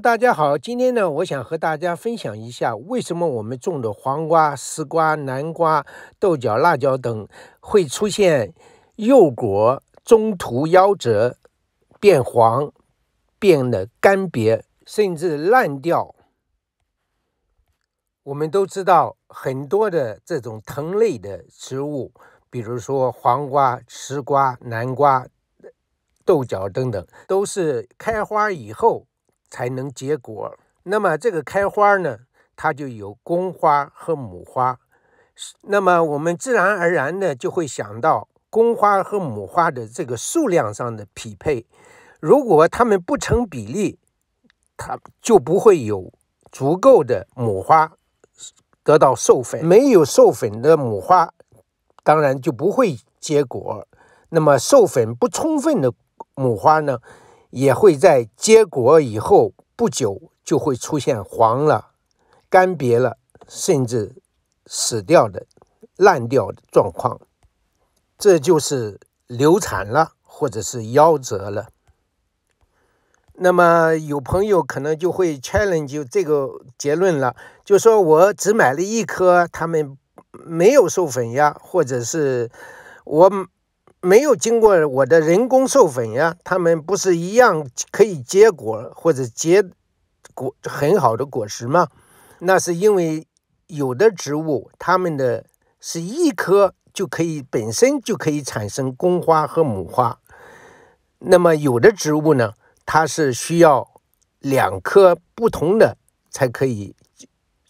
大家好，今天呢，我想和大家分享一下，为什么我们种的黄瓜、丝瓜、南瓜、豆角、辣椒等会出现幼果中途夭折、变黄、变得干瘪，甚至烂掉。我们都知道，很多的这种藤类的植物，比如说黄瓜、丝瓜、南瓜、豆角等等，都是开花以后。才能结果。那么这个开花呢，它就有公花和母花。那么我们自然而然的就会想到公花和母花的这个数量上的匹配。如果它们不成比例，它就不会有足够的母花得到授粉。没有授粉的母花，当然就不会结果。那么授粉不充分的母花呢？也会在结果以后不久就会出现黄了、干瘪了，甚至死掉的、烂掉的状况，这就是流产了或者是夭折了。那么有朋友可能就会 challenge 这个结论了，就说我只买了一颗，他们没有授粉呀，或者是我。没有经过我的人工授粉呀，它们不是一样可以结果或者结果很好的果实吗？那是因为有的植物它们的是，一颗就可以本身就可以产生公花和母花，那么有的植物呢，它是需要两颗不同的才可以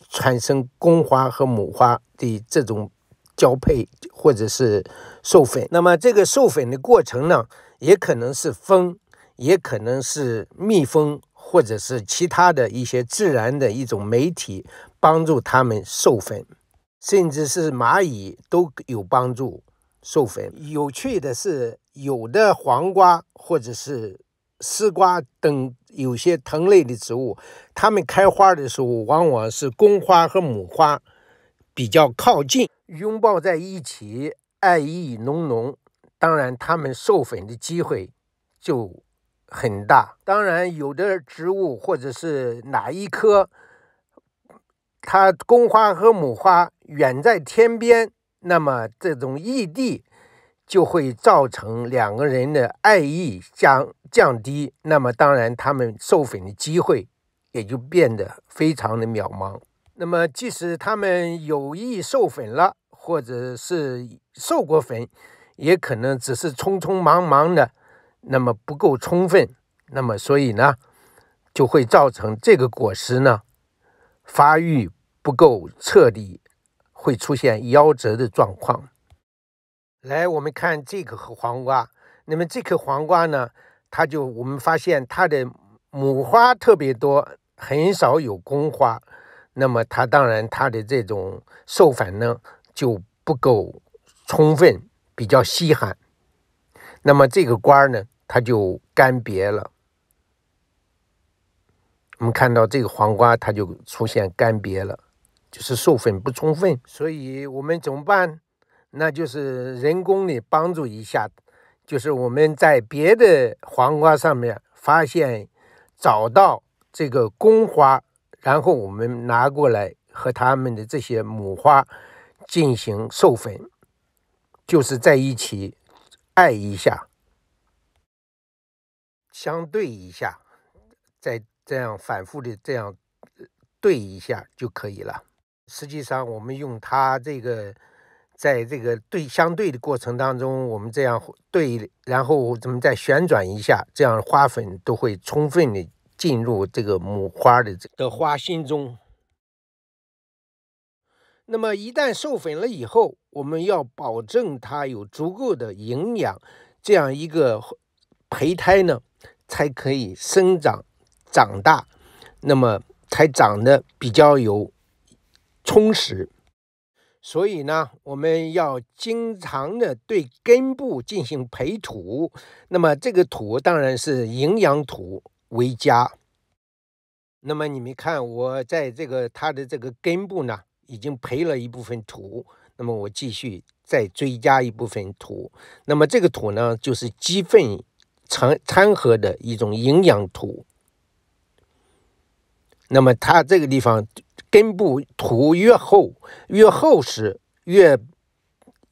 产生公花和母花的这种。交配或者是授粉，那么这个授粉的过程呢，也可能是风，也可能是蜜蜂，或者是其他的一些自然的一种媒体帮助它们授粉，甚至是蚂蚁都有帮助授粉。有趣的是，有的黄瓜或者是丝瓜等有些藤类的植物，它们开花的时候往往是公花和母花。比较靠近，拥抱在一起，爱意浓浓。当然，他们授粉的机会就很大。当然，有的植物或者是哪一棵，它公花和母花远在天边，那么这种异地就会造成两个人的爱意降降低。那么，当然，他们授粉的机会也就变得非常的渺茫。那么，即使他们有意授粉了，或者是授过粉，也可能只是匆匆忙忙的，那么不够充分。那么，所以呢，就会造成这个果实呢发育不够彻底，会出现夭折的状况。来，我们看这个黄瓜。那么，这颗黄瓜呢，它就我们发现它的母花特别多，很少有公花。那么它当然它的这种授粉呢就不够充分，比较稀罕。那么这个瓜呢，它就干瘪了。我们看到这个黄瓜，它就出现干瘪了，就是授粉不充分。所以我们怎么办？那就是人工的帮助一下，就是我们在别的黄瓜上面发现，找到这个公花。然后我们拿过来和他们的这些母花进行授粉，就是在一起爱一下，相对一下，再这样反复的这样对一下就可以了。实际上，我们用它这个，在这个对相对的过程当中，我们这样对，然后我们再旋转一下，这样花粉都会充分的。进入这个母花的这的花心中，那么一旦授粉了以后，我们要保证它有足够的营养，这样一个胚胎呢，才可以生长长大，那么才长得比较有充实。所以呢，我们要经常的对根部进行培土，那么这个土当然是营养土。为佳。那么你们看，我在这个它的这个根部呢，已经培了一部分土，那么我继续再追加一部分土，那么这个土呢，就是鸡粪掺掺和的一种营养土。那么它这个地方根部土越厚、越厚实、越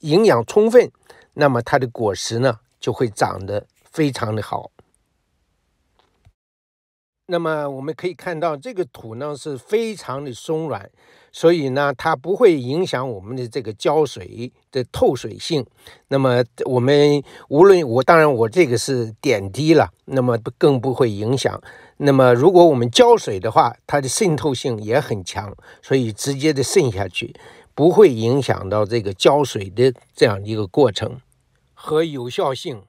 营养充分，那么它的果实呢，就会长得非常的好。那么我们可以看到，这个土呢是非常的松软，所以呢它不会影响我们的这个浇水的透水性。那么我们无论我，当然我这个是点滴了，那么更不会影响。那么如果我们浇水的话，它的渗透性也很强，所以直接的渗下去，不会影响到这个浇水的这样一个过程和有效性。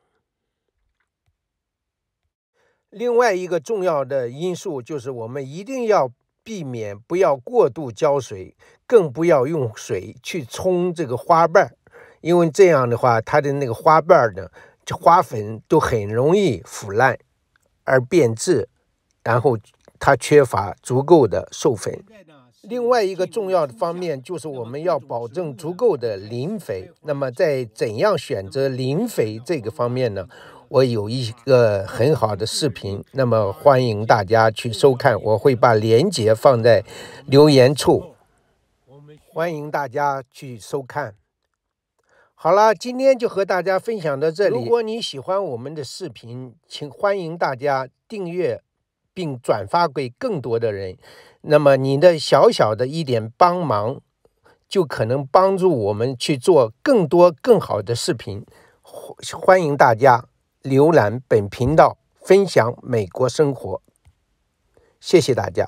另外一个重要的因素就是，我们一定要避免不要过度浇水，更不要用水去冲这个花瓣，因为这样的话，它的那个花瓣的花粉都很容易腐烂而变质，然后它缺乏足够的授粉。另外一个重要的方面就是，我们要保证足够的磷肥。那么，在怎样选择磷肥这个方面呢？我有一个很好的视频，那么欢迎大家去收看，我会把链接放在留言处，欢迎大家去收看。好了，今天就和大家分享到这里。如果你喜欢我们的视频，请欢迎大家订阅并转发给更多的人，那么你的小小的一点帮忙，就可能帮助我们去做更多更好的视频。欢迎大家。浏览本频道，分享美国生活，谢谢大家。